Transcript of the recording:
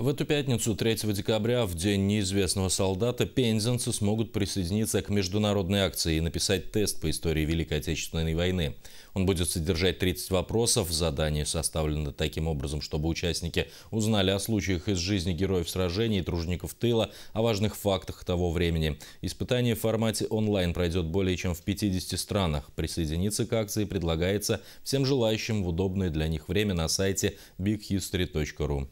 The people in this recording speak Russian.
В эту пятницу, 3 декабря, в День неизвестного солдата, пензенцы смогут присоединиться к международной акции и написать тест по истории Великой Отечественной войны. Он будет содержать 30 вопросов. Задание составлено таким образом, чтобы участники узнали о случаях из жизни героев сражений и тружеников тыла, о важных фактах того времени. Испытание в формате онлайн пройдет более чем в 50 странах. Присоединиться к акции предлагается всем желающим в удобное для них время на сайте bighistory.ru.